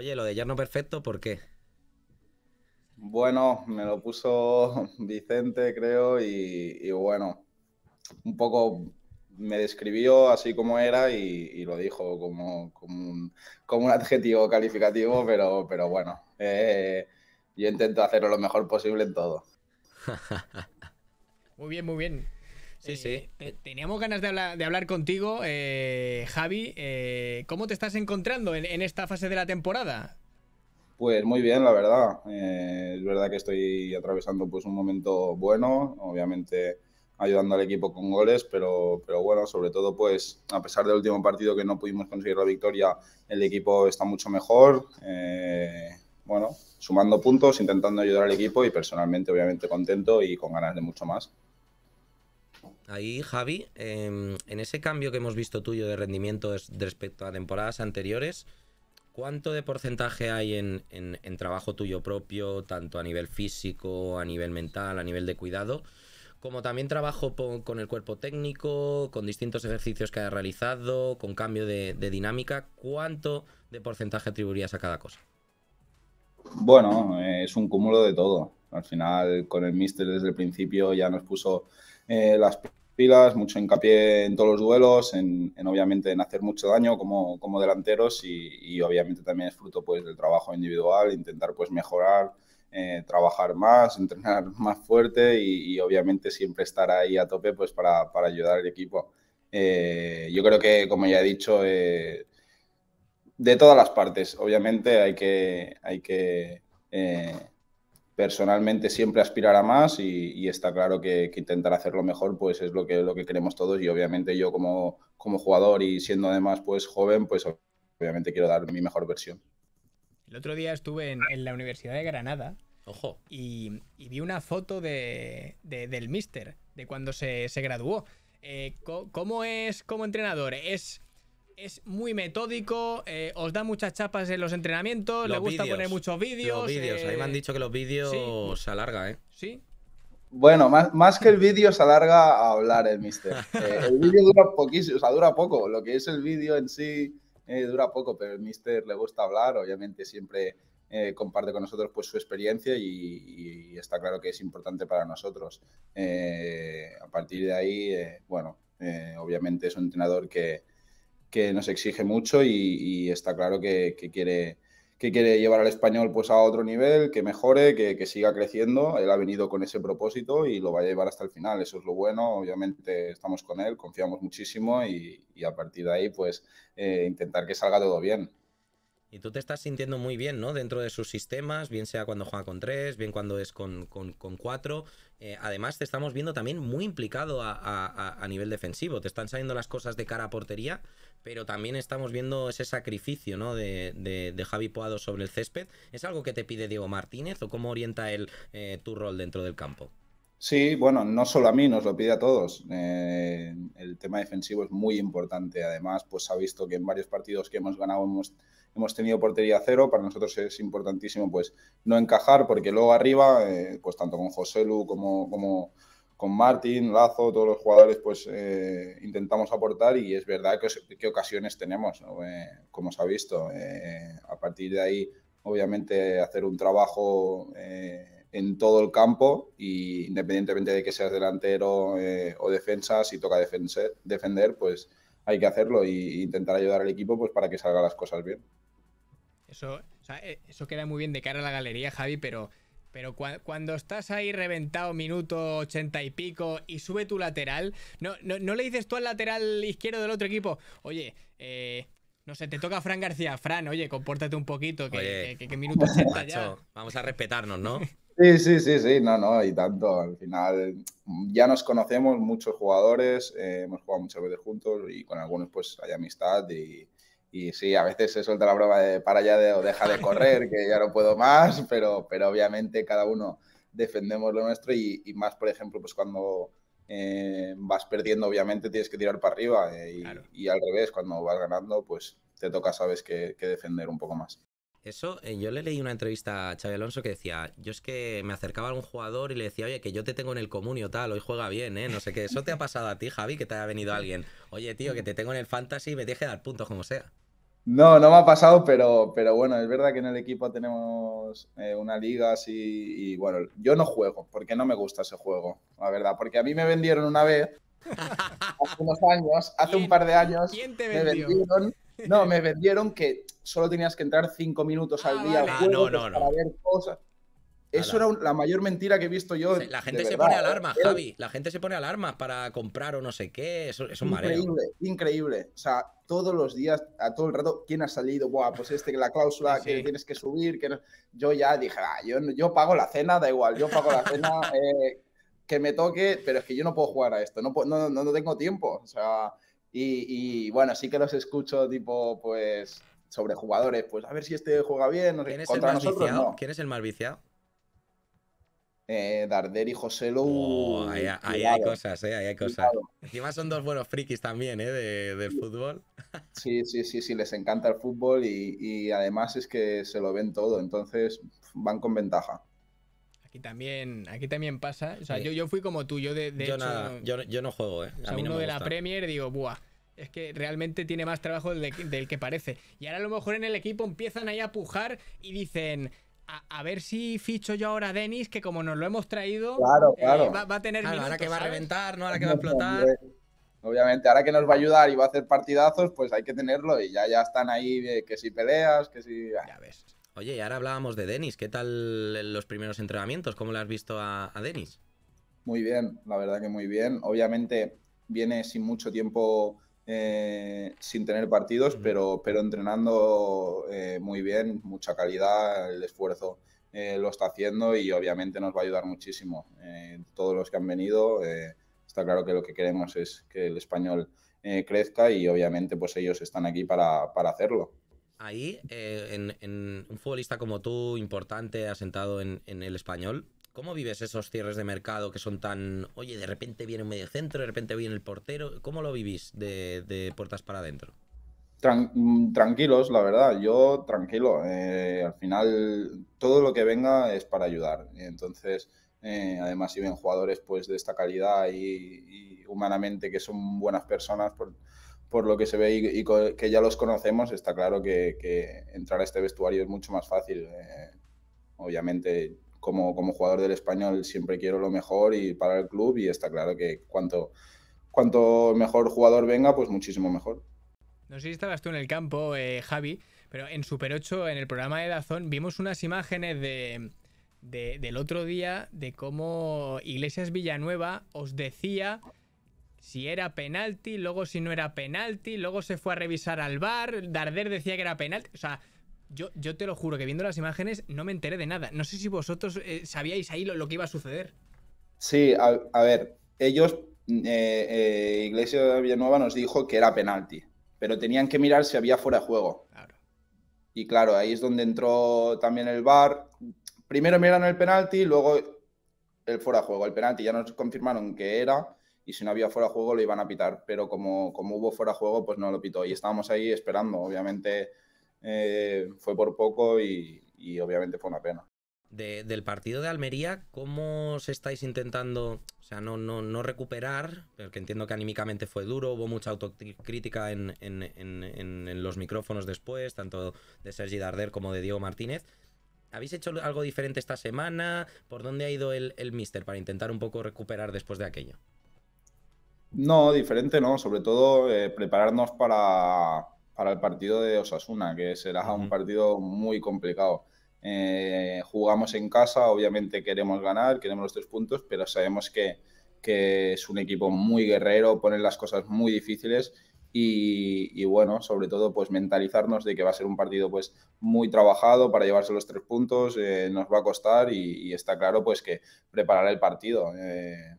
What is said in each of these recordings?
Oye, lo de yerno perfecto, ¿por qué? Bueno, me lo puso Vicente, creo, y, bueno, un poco me describió así como era y, lo dijo como, un, adjetivo calificativo, pero, pero bueno, eh, yo intento hacerlo lo mejor posible en todo. muy bien, muy bien. Sí, sí. Eh, teníamos ganas de hablar, contigo, eh, Javi. Eh, ¿Cómo te estás encontrando en, en, esta fase de la temporada? Pues muy bien, la verdad. es verdad que estoy atravesando pues, un momento bueno, obviamente ayudando al equipo con goles, pero, pero bueno, sobre todo pues a pesar del último partido que no pudimos conseguir la victoria, el equipo está mucho mejor. bueno, sumando puntos, intentando ayudar al equipo y personalmente obviamente contento y con ganas de mucho más. Ahí, Javi, em, en ese cambio que hemos visto tuyo de rendimiento respecto a temporadas anteriores, ¿cuánto de porcentaje hay en, trabajo tuyo propio, tanto a nivel físico, a nivel mental, a nivel de cuidado? Como también trabajo con el cuerpo técnico, con distintos ejercicios que has realizado, con cambio de, de dinámica, ¿cuánto de porcentaje atribuirías a cada cosa? Bueno, es un cúmulo de todo. Al final, con el Mister desde el principio ya nos puso eh, las pilas, mucho hincapié en todos los duelos, en, obviamente en hacer mucho daño como, delanteros y, obviamente también es fruto pues, del trabajo individual, intentar pues, mejorar, eh, trabajar más, entrenar más fuerte y, obviamente siempre estar ahí a tope pues, para, ayudar al equipo. Eh, yo creo que, como ya he dicho, de todas las partes, obviamente hay que, hay que personalmente siempre aspirar a más y, está claro que, intentar hacerlo mejor pues es lo que, lo que queremos todos y obviamente yo como, como jugador y siendo además pues joven pues obviamente quiero dar mi mejor versión. El otro día estuve en, la Universidad de Granada Ojo. Y, vi una foto de, del mister de cuando se, graduó. Eh, ¿Cómo es como entrenador? ¿Es es muy metódico, eh, os da muchas chapas en los entrenamientos, le gusta poner muchos vídeos. Los vídeos, ahí me han eh, dicho que los vídeos se alarga, ¿eh? Sí. Bueno, más, que el vídeo se alarga a hablar el mister. Eh, el vídeo dura poquísimo, o sea, dura poco. Lo que es el vídeo en sí dura poco, pero el mister le gusta hablar, obviamente siempre comparte con nosotros pues su experiencia y, está claro que es importante para nosotros. a partir de ahí, bueno, obviamente es un entrenador que, que nos exige mucho y, está claro que, quiere, que quiere llevar al español pues, a otro nivel, que mejore, que, siga creciendo. Él ha venido con ese propósito y lo va a llevar hasta el final. Eso es lo bueno. Obviamente estamos con él, confiamos muchísimo y, a partir de ahí pues eh, intentar que salga todo bien. Y tú te estás sintiendo muy bien, ¿no? Dentro de sus sistemas, bien sea cuando juega con tres, bien cuando es con, cuatro. Eh, además, te estamos viendo también muy implicado a, a, nivel defensivo. Te están saliendo las cosas de cara a portería pero también estamos viendo ese sacrificio ¿no? de, de, Javi Poado sobre el césped. ¿Es algo que te pide Diego Martínez o cómo orienta él eh, tu rol dentro del campo? Sí, bueno, no solo a mí, nos lo pide a todos. Eh, el tema defensivo es muy importante. Además, pues ha visto que en varios partidos que hemos ganado hemos, hemos tenido portería cero. Para nosotros es importantísimo pues no encajar porque luego arriba, eh, pues tanto con José Lu como, como con Martín, Lazo, todos los jugadores, pues eh, intentamos aportar y es verdad que, ocasiones tenemos, eh, como se ha visto. Eh, a partir de ahí, obviamente, hacer un trabajo en todo el campo y independientemente de que seas delantero o defensa, si toca defender, pues hay que hacerlo e intentar ayudar al equipo pues para que salgan las cosas bien. Eso, eso queda muy bien de cara a la galería, Javi, pero pero cuando estás ahí reventado, minuto ochenta y pico, y sube tu lateral, no, no, no, le dices tú al lateral izquierdo del otro equipo, oye, eh, no sé, te toca Fran García, Fran, oye, compórtate un poquito, que, Vamos a respetarnos, ¿no? Sí, sí, sí, sí, no, no, y tanto. Al final ya nos conocemos muchos jugadores, eh, hemos jugado muchas veces juntos y con algunos pues hay amistad y, y sí, a veces se suelta la broma de para allá o deja de correr, que ya no puedo más, pero, pero obviamente cada uno defendemos lo nuestro y, más, por ejemplo, pues cuando eh, vas perdiendo, obviamente tienes que tirar para arriba eh, y, al revés, cuando vas ganando, pues te toca, sabes, que, defender un poco más. Eso, eh, yo le leí una entrevista a Xavi Alonso que decía, yo es que me acercaba a un jugador y le decía, oye, que yo te tengo en el comunio tal, hoy juega bien, ¿eh? No sé qué, eso te ha pasado a ti, Javi, que te haya venido alguien. Oye, tío, que te tengo en el fantasy, y me deje dar puntos como sea. No, no me ha pasado, pero, pero bueno, es verdad que en el equipo tenemos eh, una liga así y bueno, yo no juego porque no me gusta ese juego, la verdad, porque a mí me vendieron una vez, hace unos años, hace un par de años, me vendieron, no, me vendieron que solo tenías que entrar cinco minutos al ah, día ah, para ver cosas. Eso era la mayor mentira que he visto yo. La gente se pone ¿eh? alarma, Javi. La gente se pone alarma para comprar o no sé qué. Eso, es un mareo. Increíble, increíble. O sea, todos los días, a todo el rato, ¿quién ha salido? Buah, pues este, la cláusula que tienes que subir. que Yo ya dije, ah, yo, yo pago la cena, da igual, yo pago la cena, eh, que me toque, pero es que yo no puedo jugar a esto, no, no, tengo tiempo. sea, y, bueno, sí que los escucho, tipo, pues sobre jugadores, pues a ver si este juega bien. No ¿Quién, es el ¿Quién es el más viciado? Eh, Darder y José lo oh, ahí, hay cosas, eh, ahí hay cosas. Encima son dos buenos frikis también, ¿eh? De, del fútbol. Sí, sí, sí, sí, les encanta el fútbol y, además es que se lo ven todo, entonces van con ventaja. Aquí también, aquí también pasa. O sea, yo, fui como tú, yo de, yo, hecho, yo, no juego, ¿eh? A mí uno no de la Premier digo, buah es que realmente tiene más trabajo del, que parece. Y ahora a lo mejor en el equipo empiezan ahí a pujar y dicen, a, ver si ficho yo ahora a Denis, que como nos lo hemos traído, eh, va, a tener. ahora que va a reventar, ¿no? Ahora que va a explotar. Obviamente, ahora que nos va a ayudar y va a hacer partidazos, pues hay que tenerlo y ya, ya están ahí que si peleas, que si. Ya ves. Oye, y ahora hablábamos de Denis. ¿Qué tal los primeros entrenamientos? ¿Cómo le has visto a Denis? Muy bien, la verdad que muy bien. Obviamente viene sin mucho tiempo eh, sin tener partidos, pero, pero entrenando eh, muy bien, mucha calidad, el esfuerzo eh, lo está haciendo y obviamente nos va a ayudar muchísimo. todos los que han venido, está claro que lo que queremos es que el español crezca y obviamente pues ellos están aquí para, hacerlo ahí, en, un futbolista como tú, importante, asentado en, en, el español, ¿Cómo vives esos cierres de mercado que son tan, oye, de repente viene un medio centro, de repente viene el portero? ¿Cómo lo vivís de, puertas para adentro? Mm, tranquilos, la verdad, yo tranquilo. Eh, al final todo lo que venga es para ayudar. Entonces, eh, además, si ven jugadores pues, de esta calidad y, humanamente que son buenas personas, por, lo que se ve y, que ya los conocemos, está claro que, entrar a este vestuario es mucho más fácil. Eh, obviamente como, jugador del español siempre quiero lo mejor y para el club y está claro que cuanto, cuanto mejor jugador venga, pues muchísimo mejor. No sé si estabas tú en el campo, eh, Javi, pero en Super 8, en el programa de Dazón, vimos unas imágenes de, del otro día de cómo Iglesias Villanueva os decía si era penalti, luego si no era penalti, luego se fue a revisar al bar, Darder decía que era penalti, o sea, yo, te lo juro que viendo las imágenes no me enteré de nada. No sé si vosotros eh, sabíais ahí lo, lo, que iba a suceder. Sí, a, ver, ellos, mm, eh, eh de Villanueva nos dijo que era penalti, pero tenían que mirar si había fuera de juego. Claro. Y claro, ahí es donde entró también el bar. Primero miraron el penalti, luego el fuera de juego. El penalti ya nos confirmaron que era y si no había fuera de juego lo iban a pitar, pero como, como hubo fuera de juego, pues no lo pitó. Y estábamos ahí esperando, obviamente eh, fue por poco y, obviamente fue una pena. del partido de Almería, ¿cómo os estáis intentando, o sea, no, recuperar, porque entiendo que anímicamente fue duro, hubo mucha autocrítica en, los micrófonos después, tanto de Sergi Darder como de Diego Martínez, ¿Habéis hecho algo diferente esta semana? ¿Por dónde ha ido el, Mister para intentar un poco recuperar después de aquello? No, diferente no, sobre todo eh, prepararnos para, para el partido de Osasuna, que será un partido muy complicado. Eh, jugamos en casa, obviamente queremos ganar, queremos los tres puntos, pero sabemos que, que es un equipo muy guerrero, ponen las cosas muy difíciles y, bueno, sobre todo pues mentalizarnos de que va a ser un partido pues muy trabajado para llevarse los tres puntos, eh, nos va a costar y, está claro pues que preparar el partido. Eh,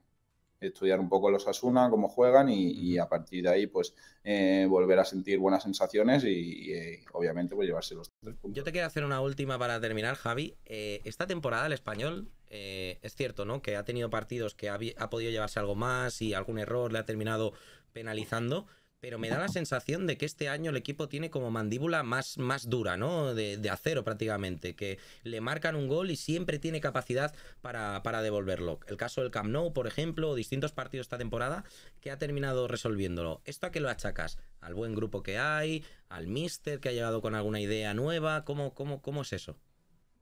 estudiar un poco los Asuna, cómo juegan y, a partir de ahí pues eh, volver a sentir buenas sensaciones y, eh, obviamente pues llevarse los tres puntos. Yo te quiero hacer una última para terminar, Javi. Eh, esta temporada el español es cierto, ¿no? Que ha tenido partidos que ha, ha podido llevarse algo más y algún error le ha terminado penalizando pero me da la sensación de que este año el equipo tiene como mandíbula más, más dura, ¿no? De, acero prácticamente, que le marcan un gol y siempre tiene capacidad para, para, devolverlo. El caso del Camp Nou, por ejemplo, o distintos partidos esta temporada que ha terminado resolviéndolo. ¿Esto a qué lo achacas? ¿Al buen grupo que hay? ¿Al mister que ha llegado con alguna idea nueva? ¿Cómo, cómo, cómo es eso?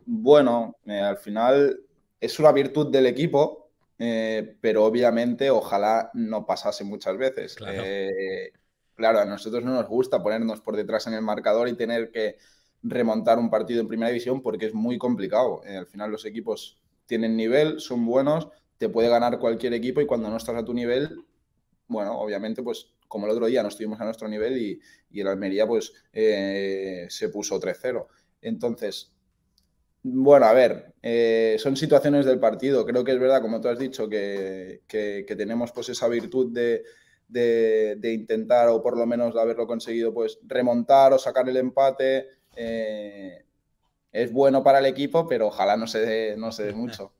Bueno, eh, al final es una virtud del equipo, eh, pero obviamente ojalá no pasase muchas veces. Claro. Eh, claro, a nosotros no nos gusta ponernos por detrás en el marcador y tener que remontar un partido en primera división porque es muy complicado. Eh, al final los equipos tienen nivel, son buenos, te puede ganar cualquier equipo y cuando no estás a tu nivel, bueno, obviamente pues como el otro día no estuvimos a nuestro nivel y, el Almería pues eh, se puso 3-0. Entonces, bueno, a ver, eh, son situaciones del partido. Creo que es verdad, como tú has dicho, que, que tenemos pues esa virtud de de, intentar, o por lo menos haberlo conseguido, pues remontar o sacar el empate. Eh, es bueno para el equipo, pero ojalá no se no se dé mucho.